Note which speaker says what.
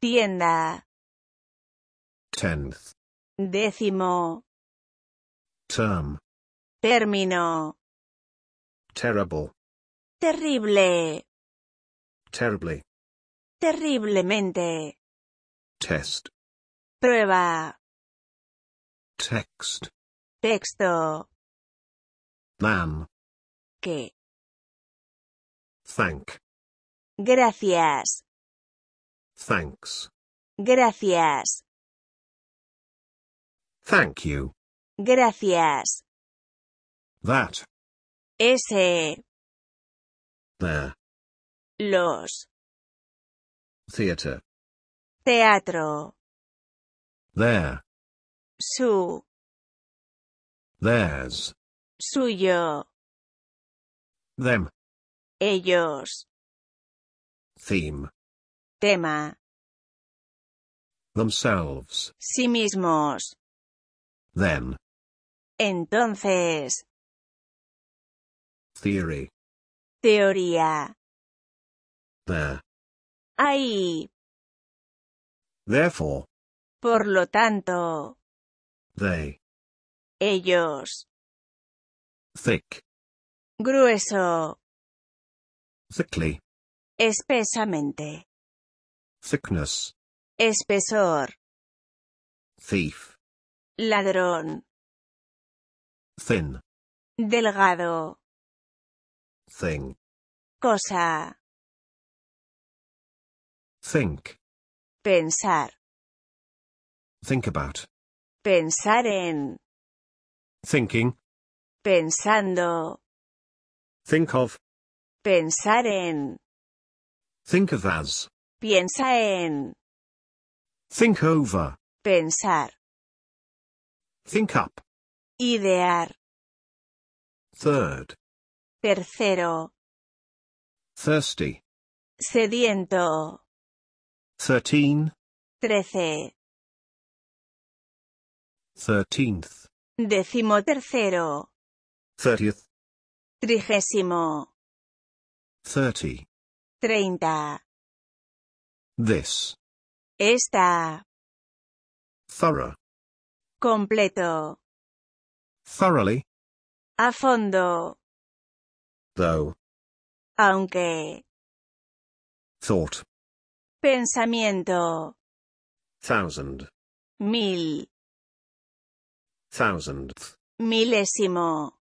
Speaker 1: Tienda.
Speaker 2: Tenth.
Speaker 1: Décimo. Term. Término. Terrible. Terrible. Terribly. Terriblemente. Test. Prueba.
Speaker 2: Text.
Speaker 1: Texto. mam qué Thank. Gracias.
Speaker 2: Thanks.
Speaker 1: Gracias.
Speaker 2: Thank you.
Speaker 1: Gracias. That. Ese. There. Los. Theater. Teatro. There. Su.
Speaker 2: Theirs.
Speaker 1: Suyo. Them. Ellos. Theme. Tema
Speaker 2: themselves.
Speaker 1: Sí mismos. Then. Entonces. Theory. Teoría. There. Ahí. Therefore. Por lo tanto. They. Ellos. Thick. Grueso. Thickly. Espesamente.
Speaker 2: Thickness.
Speaker 1: Espesor. Thief. Ladrón. Thin. Delgado. Thing. Cosa. Think. Pensar.
Speaker 2: Think about.
Speaker 1: Pensar en. Thinking. Pensando. Think of. Pensar en.
Speaker 2: Think of as.
Speaker 1: Piensa en.
Speaker 2: Think over.
Speaker 1: Pensar. Think up. Idear.
Speaker 2: Third.
Speaker 1: Tercero.
Speaker 2: Thirsty.
Speaker 1: Sediento.
Speaker 2: Thirteen.
Speaker 1: Trece.
Speaker 2: Thirteenth.
Speaker 1: Décimo tercero. Thirtieth. Trigésimo.
Speaker 2: Thirty.
Speaker 1: Treinta.
Speaker 2: This.
Speaker 1: Está. Thorough. Completo. Thoroughly. A fondo. Though. Aunque. Thought. Pensamiento.
Speaker 2: Thousand.
Speaker 1: Mil.
Speaker 2: Thousandth.
Speaker 1: Milésimo.